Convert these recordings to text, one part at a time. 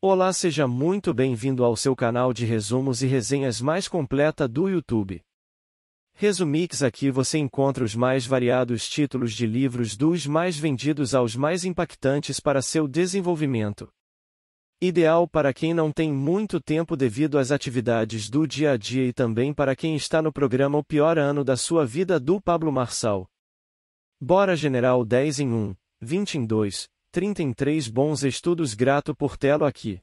Olá, seja muito bem-vindo ao seu canal de resumos e resenhas mais completa do YouTube. Resumix aqui você encontra os mais variados títulos de livros dos mais vendidos aos mais impactantes para seu desenvolvimento. Ideal para quem não tem muito tempo devido às atividades do dia a dia e também para quem está no programa O Pior Ano da Sua Vida do Pablo Marçal. Bora General 10 em 1, 20 em 2, 33 bons estudos grato por tê-lo aqui.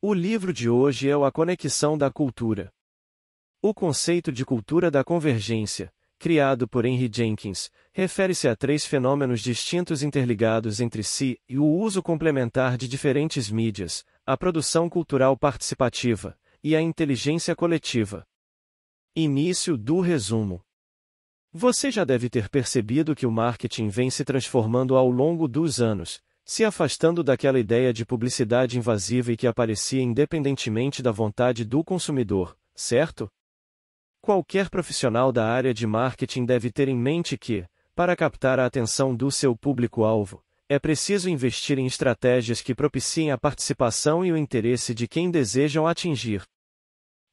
O livro de hoje é o A Conexão da Cultura. O conceito de cultura da convergência, criado por Henry Jenkins, refere-se a três fenômenos distintos interligados entre si e o uso complementar de diferentes mídias, a produção cultural participativa e a inteligência coletiva. Início do resumo. Você já deve ter percebido que o marketing vem se transformando ao longo dos anos, se afastando daquela ideia de publicidade invasiva e que aparecia independentemente da vontade do consumidor, certo? Qualquer profissional da área de marketing deve ter em mente que, para captar a atenção do seu público-alvo, é preciso investir em estratégias que propiciem a participação e o interesse de quem desejam atingir.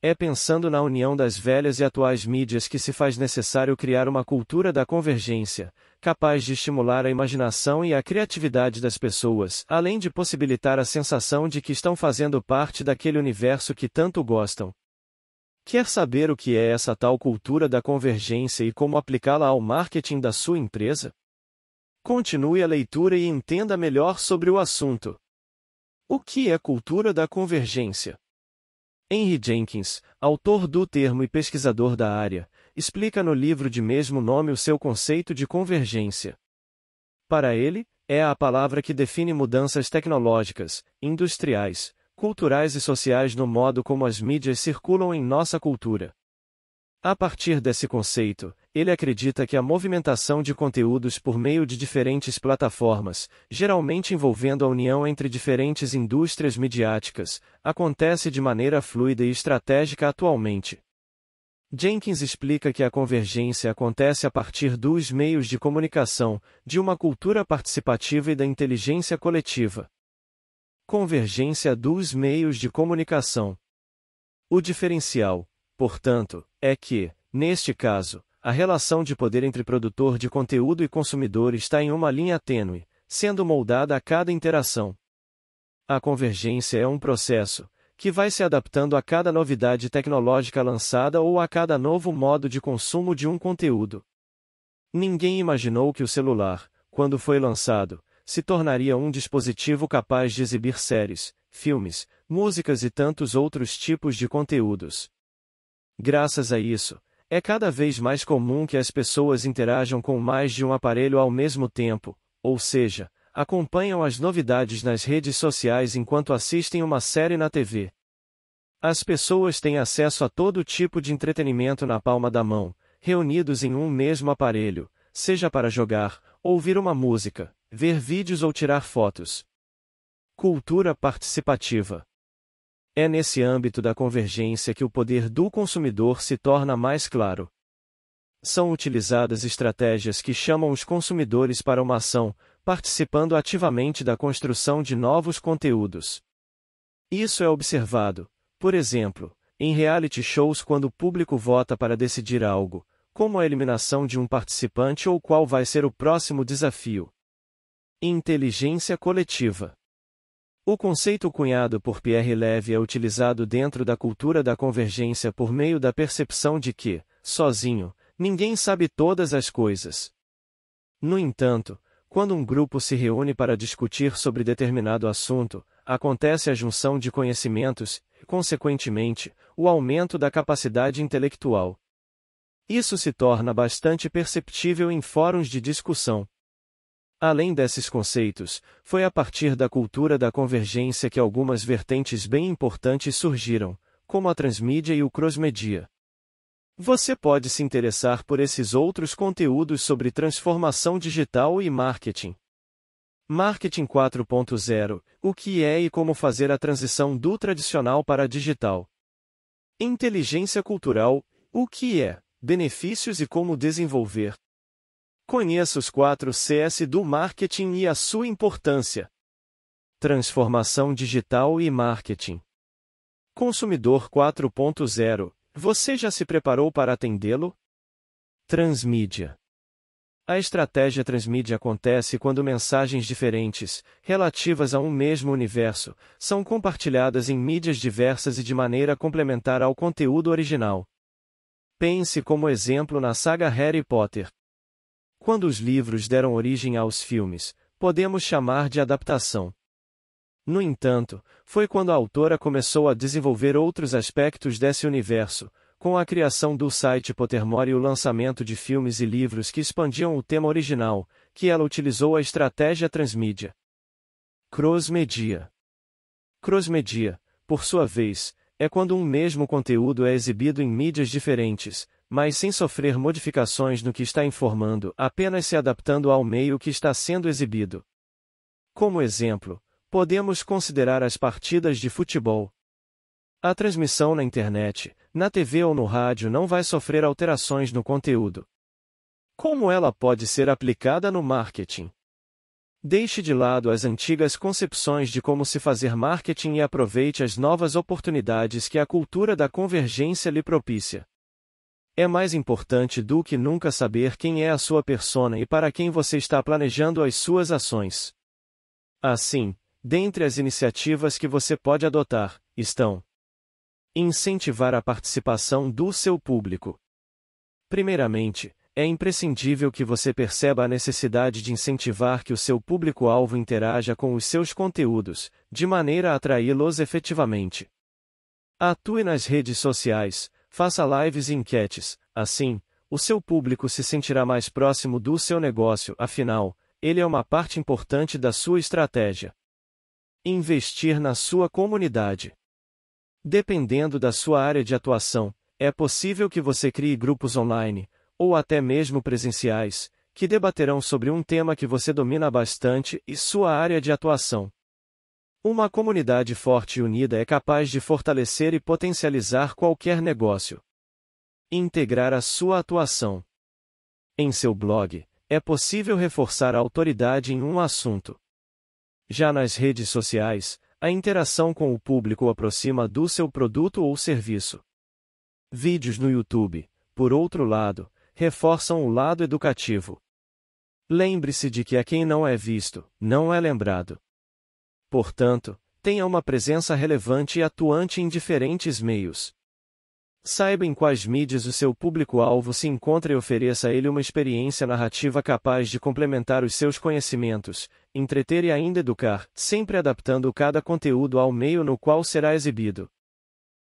É pensando na união das velhas e atuais mídias que se faz necessário criar uma cultura da convergência, capaz de estimular a imaginação e a criatividade das pessoas, além de possibilitar a sensação de que estão fazendo parte daquele universo que tanto gostam. Quer saber o que é essa tal cultura da convergência e como aplicá-la ao marketing da sua empresa? Continue a leitura e entenda melhor sobre o assunto. O que é cultura da convergência? Henry Jenkins, autor do termo e pesquisador da área, explica no livro de mesmo nome o seu conceito de convergência. Para ele, é a palavra que define mudanças tecnológicas, industriais, culturais e sociais no modo como as mídias circulam em nossa cultura. A partir desse conceito, ele acredita que a movimentação de conteúdos por meio de diferentes plataformas, geralmente envolvendo a união entre diferentes indústrias midiáticas, acontece de maneira fluida e estratégica atualmente. Jenkins explica que a convergência acontece a partir dos meios de comunicação, de uma cultura participativa e da inteligência coletiva. Convergência dos meios de comunicação. O diferencial, portanto, é que, neste caso, a relação de poder entre produtor de conteúdo e consumidor está em uma linha tênue, sendo moldada a cada interação. A convergência é um processo, que vai se adaptando a cada novidade tecnológica lançada ou a cada novo modo de consumo de um conteúdo. Ninguém imaginou que o celular, quando foi lançado, se tornaria um dispositivo capaz de exibir séries, filmes, músicas e tantos outros tipos de conteúdos. Graças a isso, é cada vez mais comum que as pessoas interajam com mais de um aparelho ao mesmo tempo, ou seja, acompanham as novidades nas redes sociais enquanto assistem uma série na TV. As pessoas têm acesso a todo tipo de entretenimento na palma da mão, reunidos em um mesmo aparelho, seja para jogar, ouvir uma música, ver vídeos ou tirar fotos. Cultura participativa. É nesse âmbito da convergência que o poder do consumidor se torna mais claro. São utilizadas estratégias que chamam os consumidores para uma ação, participando ativamente da construção de novos conteúdos. Isso é observado, por exemplo, em reality shows quando o público vota para decidir algo, como a eliminação de um participante ou qual vai ser o próximo desafio. Inteligência coletiva. O conceito cunhado por Pierre Levy é utilizado dentro da cultura da convergência por meio da percepção de que, sozinho, ninguém sabe todas as coisas. No entanto, quando um grupo se reúne para discutir sobre determinado assunto, acontece a junção de conhecimentos, e, consequentemente, o aumento da capacidade intelectual. Isso se torna bastante perceptível em fóruns de discussão. Além desses conceitos, foi a partir da cultura da convergência que algumas vertentes bem importantes surgiram, como a transmídia e o crossmedia. Você pode se interessar por esses outros conteúdos sobre transformação digital e marketing. Marketing 4.0 O que é e como fazer a transição do tradicional para digital. Inteligência cultural O que é, benefícios e como desenvolver, Conheça os quatro Cs do marketing e a sua importância. Transformação digital e marketing. Consumidor 4.0. Você já se preparou para atendê-lo? Transmídia. A estratégia transmídia acontece quando mensagens diferentes, relativas a um mesmo universo, são compartilhadas em mídias diversas e de maneira complementar ao conteúdo original. Pense como exemplo na saga Harry Potter quando os livros deram origem aos filmes, podemos chamar de adaptação. No entanto, foi quando a autora começou a desenvolver outros aspectos desse universo, com a criação do site Pottermore e o lançamento de filmes e livros que expandiam o tema original, que ela utilizou a estratégia transmídia. Crossmedia. Crossmedia, por sua vez, é quando um mesmo conteúdo é exibido em mídias diferentes, mas sem sofrer modificações no que está informando, apenas se adaptando ao meio que está sendo exibido. Como exemplo, podemos considerar as partidas de futebol. A transmissão na internet, na TV ou no rádio não vai sofrer alterações no conteúdo. Como ela pode ser aplicada no marketing? Deixe de lado as antigas concepções de como se fazer marketing e aproveite as novas oportunidades que a cultura da convergência lhe propicia. É mais importante do que nunca saber quem é a sua persona e para quem você está planejando as suas ações. Assim, dentre as iniciativas que você pode adotar, estão: incentivar a participação do seu público. Primeiramente, é imprescindível que você perceba a necessidade de incentivar que o seu público-alvo interaja com os seus conteúdos, de maneira a atraí-los efetivamente. Atue nas redes sociais, Faça lives e enquetes, assim, o seu público se sentirá mais próximo do seu negócio, afinal, ele é uma parte importante da sua estratégia. Investir na sua comunidade. Dependendo da sua área de atuação, é possível que você crie grupos online, ou até mesmo presenciais, que debaterão sobre um tema que você domina bastante e sua área de atuação. Uma comunidade forte e unida é capaz de fortalecer e potencializar qualquer negócio. Integrar a sua atuação. Em seu blog, é possível reforçar a autoridade em um assunto. Já nas redes sociais, a interação com o público aproxima do seu produto ou serviço. Vídeos no YouTube, por outro lado, reforçam o lado educativo. Lembre-se de que a quem não é visto, não é lembrado portanto, tenha uma presença relevante e atuante em diferentes meios. Saiba em quais mídias o seu público-alvo se encontra e ofereça a ele uma experiência narrativa capaz de complementar os seus conhecimentos, entreter e ainda educar, sempre adaptando cada conteúdo ao meio no qual será exibido.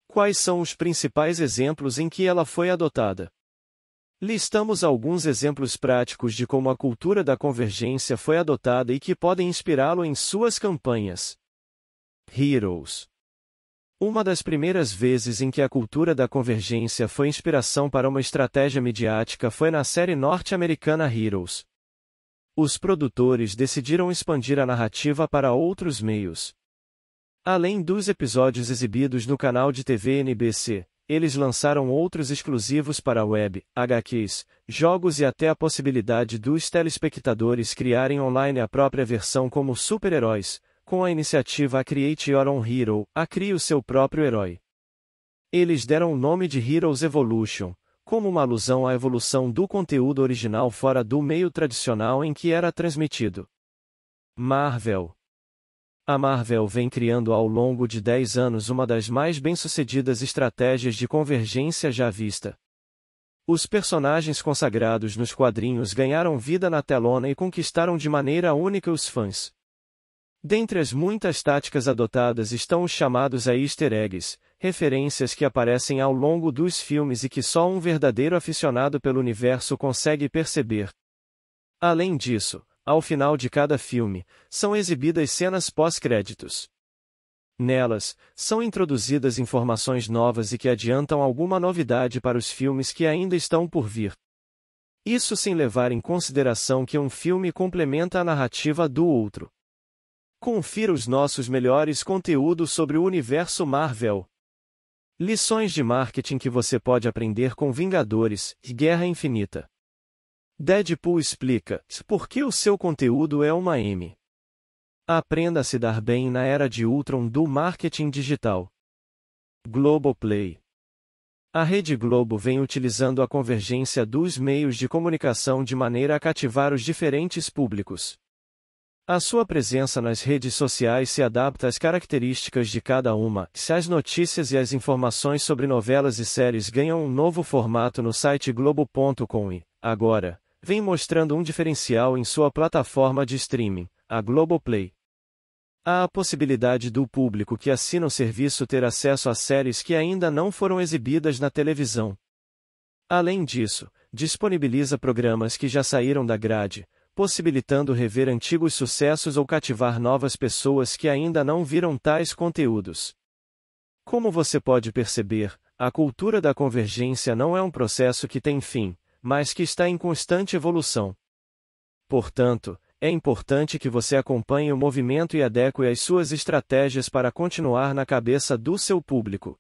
Quais são os principais exemplos em que ela foi adotada? Listamos alguns exemplos práticos de como a cultura da convergência foi adotada e que podem inspirá-lo em suas campanhas. Heroes Uma das primeiras vezes em que a cultura da convergência foi inspiração para uma estratégia midiática foi na série norte-americana Heroes. Os produtores decidiram expandir a narrativa para outros meios. Além dos episódios exibidos no canal de TV NBC, eles lançaram outros exclusivos para a web, HQs, jogos e até a possibilidade dos telespectadores criarem online a própria versão como super-heróis, com a iniciativa a Create Your Own Hero, a crie o seu próprio herói. Eles deram o nome de Heroes Evolution, como uma alusão à evolução do conteúdo original fora do meio tradicional em que era transmitido. Marvel a Marvel vem criando ao longo de 10 anos uma das mais bem-sucedidas estratégias de convergência já vista. Os personagens consagrados nos quadrinhos ganharam vida na telona e conquistaram de maneira única os fãs. Dentre as muitas táticas adotadas estão os chamados a easter eggs, referências que aparecem ao longo dos filmes e que só um verdadeiro aficionado pelo universo consegue perceber. Além disso, ao final de cada filme, são exibidas cenas pós-créditos. Nelas, são introduzidas informações novas e que adiantam alguma novidade para os filmes que ainda estão por vir. Isso sem levar em consideração que um filme complementa a narrativa do outro. Confira os nossos melhores conteúdos sobre o universo Marvel. Lições de marketing que você pode aprender com Vingadores e Guerra Infinita. Deadpool explica por que o seu conteúdo é uma M. Aprenda a se dar bem na era de Ultron do marketing digital. Globoplay. A Rede Globo vem utilizando a convergência dos meios de comunicação de maneira a cativar os diferentes públicos. A sua presença nas redes sociais se adapta às características de cada uma. Se as notícias e as informações sobre novelas e séries ganham um novo formato no site globo.com e, agora, vem mostrando um diferencial em sua plataforma de streaming, a Globoplay. Há a possibilidade do público que assina o serviço ter acesso a séries que ainda não foram exibidas na televisão. Além disso, disponibiliza programas que já saíram da grade, possibilitando rever antigos sucessos ou cativar novas pessoas que ainda não viram tais conteúdos. Como você pode perceber, a cultura da convergência não é um processo que tem fim, mas que está em constante evolução. Portanto, é importante que você acompanhe o movimento e adeque as suas estratégias para continuar na cabeça do seu público.